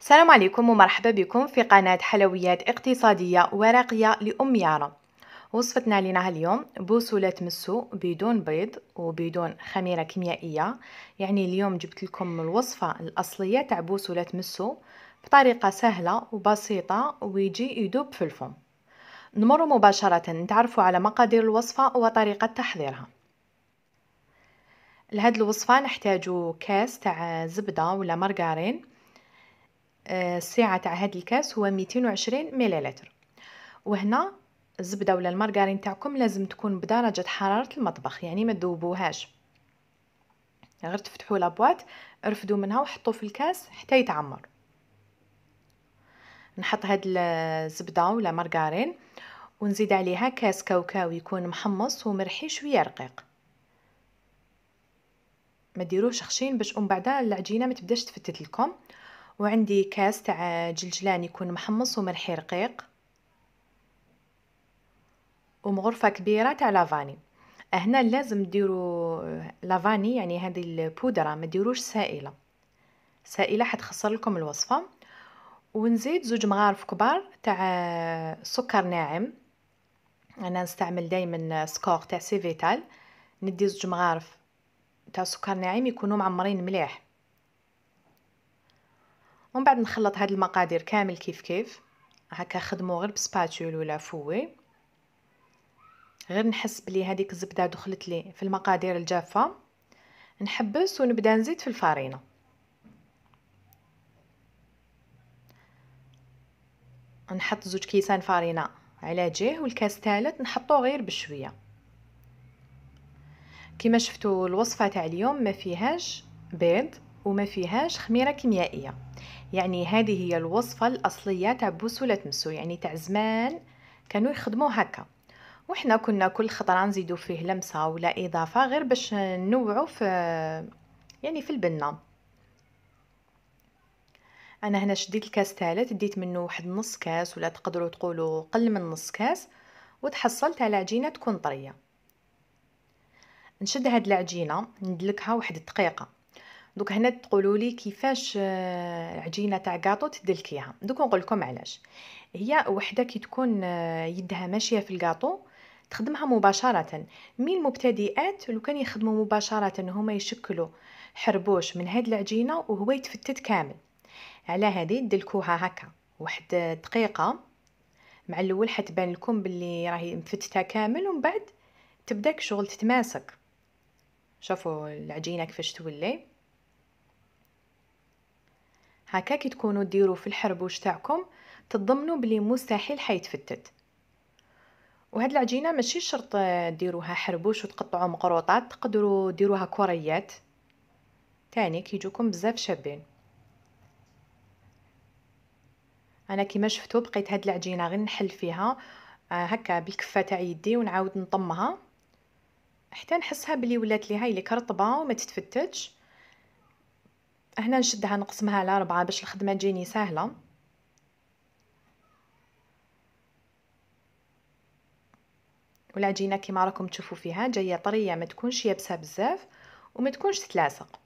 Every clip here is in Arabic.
السلام عليكم ومرحبا بكم في قناة حلويات اقتصادية ورقية لأم يارا وصفتنا لنا اليوم بوصولة مسو بدون بيض وبدون خميرة كيميائية يعني اليوم جبت لكم الوصفة الأصلية تاع بوصولة مسو بطريقة سهلة وبسيطة ويجي يدوب في الفم نمر مباشرة نتعرفوا على مقادير الوصفة وطريقة تحضيرها لهاد الوصفة نحتاج كاس تاع زبدة ولا مارغارين السعة تاع هاد الكاس هو 220 مليلتر وهنا الزبده ولا المارغرين تاعكم لازم تكون بدرجه حراره المطبخ يعني ما تذوبوهاش غير تفتحوا لابوات رفدوا منها وحطوا في الكاس حتى يتعمر نحط هاد الزبده ولا مارغرين ونزيد عليها كاس كاوكاو يكون محمص ومرحي شويه رقيق ما ديروش خشين باش ام بعدا العجينه ما تبداش تفتت لكم وعندي كاس تاع جلجلان يكون محمص وملحي رقيق ومغرفة كبيرة تاع لافاني هنا لازم ديروا لافاني يعني هذه البودرة ما ديروش سائلة سائلة حتخسر لكم الوصفة ونزيد زوج مغارف كبار تاع سكر ناعم انا نستعمل دائما سكور تاع سيفيتال ندي زوج مغارف تاع سكر ناعم يكونوا معمرين مليح ومن بعد نخلط هاد المقادير كامل كيف كيف هكا خدمو غير بسباتول ولا فوي غير نحس بلي هذيك الزبده دخلت لي في المقادير الجافه نحبس ونبدا نزيد في الفرينه نحط زوج كيسان فرينه على جهه والكاس ثالث نحطو غير بشويه كما شفتوا الوصفه تاع اليوم ما فيهاش بيض وما فيهاش خميره كيميائيه يعني هذه هي الوصفة الأصلية تاع بوسولة مسو يعني تاع زمان كانوا يخدموا هكا وحنا كنا كل خطرة نزيدو فيه لمسة ولا إضافة غير باش نوعو في يعني في البنة انا هنا شديت الكاس ثالث ديت منه واحد نص كاس ولا تقدروا تقولوا قل من نص كاس وتحصلت على عجينه تكون طريه نشد هاد العجينه ندلكها واحد دقيقه دوك هنا تقولوا لي كيفاش العجينه آه، تاع كاطو تدلكيها دوك نقول لكم علاش هي وحده كي تكون آه، يدها ماشيه في الكاطو تخدمها مباشره من المبتدئات لو كان يخدموا مباشره هما يشكلوا حربوش من هاد العجينه وهو يتفتت كامل على هذه دلكوها هكا واحد آه، دقيقه مع الاول حتبان لكم باللي راهي مفتته كامل ومن بعد تبدا شغل تتماسك شوفوا العجينه كيفاش تولي هكا كي تكونوا ديروا في الحربوش تاعكم تضمنوا بلي مستحيل حيتفتت وهاد العجينه ماشي شرط ديروها حربوش وتقطعوا مقروطات تقدروا ديروها كريات تاني كيجوكم بزاف شابين انا كيما شفتوا بقيت هاد العجينه غير نحل فيها آه، هكا بالكفه تاع يدي ونعاود نطمها حتى نحسها بلي ولات لي هاي اللي كرطبه وما تتفتتش هنا نشدها نقسمها على ربعة باش الخدمة تجيني سهلة والعجينة كما كيما راكم تشوفوا فيها جايه طريه ما تكونش يابسه بزاف وما تكونش تتلاصق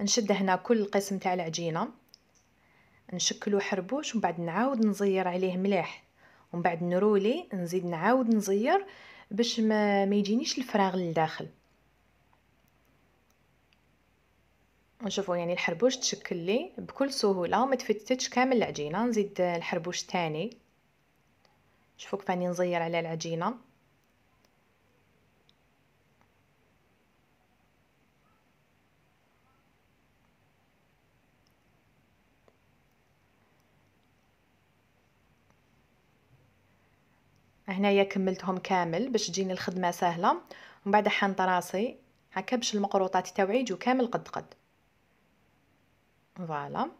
نشد هنا كل قسم تاع العجينه نشكلو حربوش ومن بعد نعاود نزير عليه مليح ومن بعد نرولي نزيد نعاود نزير باش ما, ما يجينيش الفراغ للداخل نشوفوا يعني الحربوش تشكل لي بكل سهوله ما تفتتش كامل العجينه نزيد الحربوش تاني شوفوا كيف راني نزير على العجينه هنايا كملتهم كامل باش تجيني الخدمه سهله ومن بعد حنط راسي هكا باش المقروطات تاوعي يجوا كامل قد قد فوالا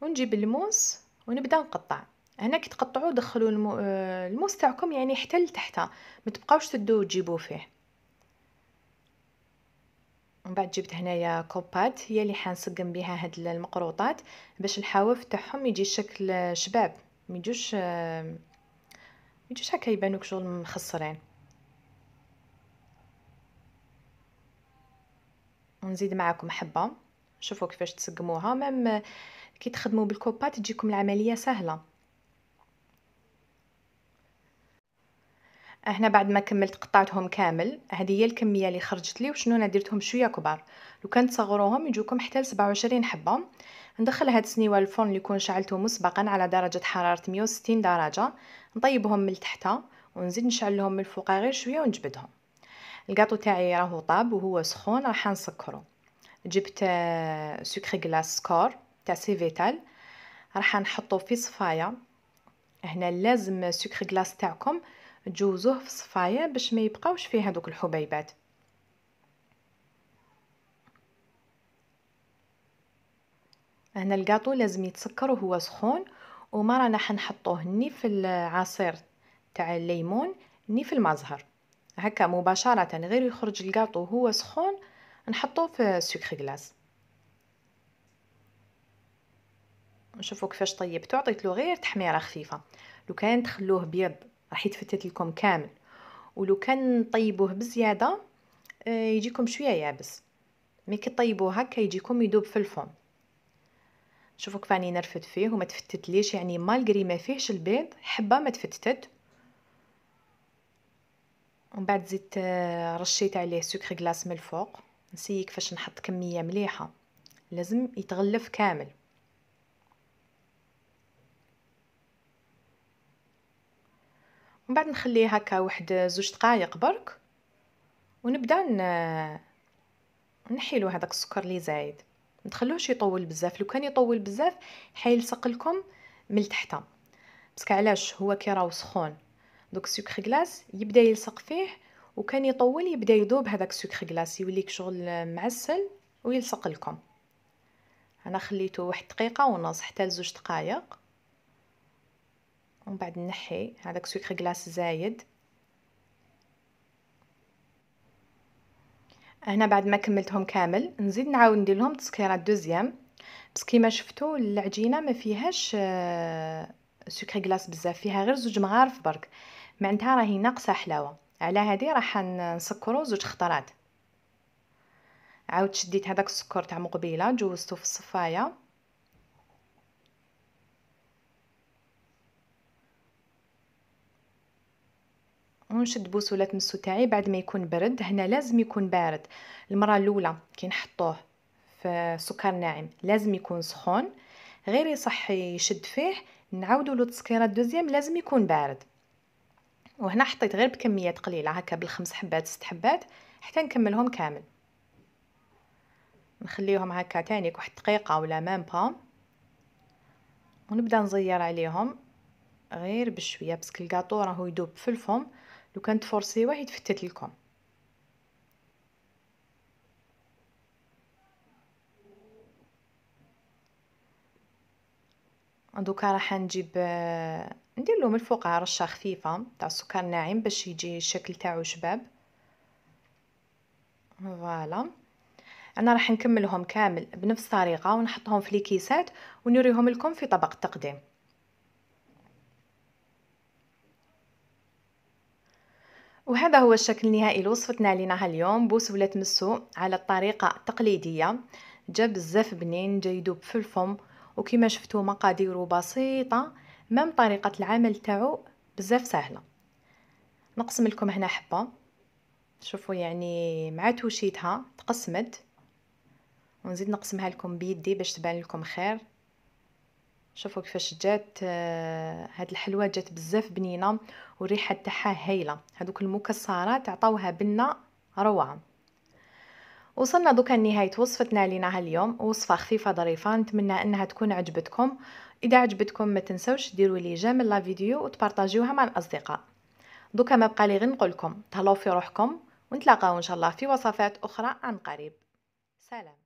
ونجيب الموس ونبدا نقطع هنا كي تقطعوا دخلوا المو... آه، الموس تاعكم يعني حتى لتحت ما تبقاوش تدوا وتجيبوا فيه ومن بعد جبت هنايا كوبات هي اللي حنسقم بها هاد المقروطات باش الحواف تاعهم يجي شكل شباب ما يجوش آه، ما يجوش هكا يبانوا شغل مخسرين ونزيد معاكم حبه شوفوا كيفاش تسقموها مام كي تخدموا بالكوبا تجيكم العمليه سهله هنا بعد ما كملت قطعتهم كامل هذه هي الكميه اللي خرجت لي وشنو انا درتهم شويه كبار لو كان تصغروهم يجوكم حتى ل 27 حبه ندخل هاد السنيوه الفرن اللي كون شعلته مسبقا على درجه حراره 160 درجه نطيبهم من تحتها ونزيد نشعلهم من الفوق غير شويه ونجبدهم الكاطو تاعي راهو طاب وهو سخون راح نسكره جبت سكر غلاس سكور تاع سي فيتال راح نحطو في صفايه هنا لازم سكر غلاس تاعكم تجوزوه في صفايه باش ما يبقاوش فيه هذوك الحبيبات هنا الكاطو لازم يتسكر وهو سخون وما رانا حنحطوه ني في العصير تاع الليمون ني في المزهر هكا مباشره غير يخرج الكاطو وهو سخون نحطوه في سكر غلاس نشوفوا كيفاش طيبتو عطيت له غير تحميره خفيفه لو كان تخلوه بيض راح يتفتت لكم كامل ولو كان طيبوه بزياده آه، يجيكم شويه يابس مي كي طيبوه هكا يجيكم يدوب في الفم شوفوا كيف راني نرفد فيه وما تفتتليش يعني مالغري ما فيهش البيض حبه ما تفتتت ومن بعد زدت آه، رشيت عليه سكر غلاس من الفوق نسي كيفاش نحط كميه مليحه لازم يتغلف كامل ومن بعد نخليه هكا واحد زوج دقائق برك ونبدا نحيلو هذاك السكر اللي زايد ما تخلوهش يطول بزاف لو كان يطول بزاف حيلصق لكم من تحت باسكو علاش هو كي راهو سخون دوك السكر غلاس يبدا يلصق فيه وكان يطول يبدا يذوب هذاك السكر كلاص يوليك شغل معسل ويلصق لكم انا خليته واحد دقيقه ونص حتى لزوج دقائق ومن بعد نحي هذاك السكر كلاص زايد هنا بعد ما كملتهم كامل نزيد نعاود ندير لهم تسكيره دوزيام بس كيما شفتوا العجينه ما فيهاش آه، سكر كلاص بزاف فيها غير زوج مغارف برك معناتها راهي ناقصه حلاوه على هذه راح نسكرو زوج خضرات عاود شديت هذاك السكر تاع مقبيله جوزته في الصفايه ونشد بوسوله مسو تاعي بعد ما يكون برد هنا لازم يكون بارد المره الاولى كي نحطوه في سكر ناعم لازم يكون سخون غير يصح يشد فيه نعاودوا له التسكيره دوزيام لازم يكون بارد وهنا حطيت غير بكميات قليله هكا بالخمس حبات ست حبات حتى نكملهم كامل نخليهم هكا تانيك واحد دقيقه ولا مام با ونبدا نزير عليهم غير بشويه بس الكاطو راهو يدوب في الفم لو فرصي تفرسيوه فتت لكم دوكا راح نجيب آه، ندير له من الفوق رشه خفيفه تاع السكر ناعم باش يجي الشكل تاعو شباب فوالا انا راح نكملهم كامل بنفس الطريقه ونحطهم في الكيسات ونوريهم لكم في طبق التقديم وهذا هو الشكل النهائي لوصفتنا لينا اليوم ولا مسو على الطريقة التقليدية جا بزاف بنين جا يدوب وكما شفتوا مقاديره بسيطه مام طريقه العمل تاعو بزاف سهله نقسم لكم هنا حبه شوفوا يعني مع توشيتها تقسمت ونزيد نقسمها لكم بيدي باش تبان لكم خير شوفوا كيفاش جات آه، هاد الحلوه جات بزاف بنينه والريحه تاعها هايله هذوك المكسرات عطاوها بنه روعه وصلنا دوكا لنهاية وصفتنا لنا هاليوم وصفة خفيفة ظريفة نتمنى انها تكون عجبتكم اذا عجبتكم ما تنسوش ديروا لي جيم لا فيديو وتبارطاجيوها مع الاصدقاء دوكا ما بقى لي غير نقولكم تهلاو في روحكم ونتلاقاو ان شاء الله في وصفات اخرى عن قريب سلام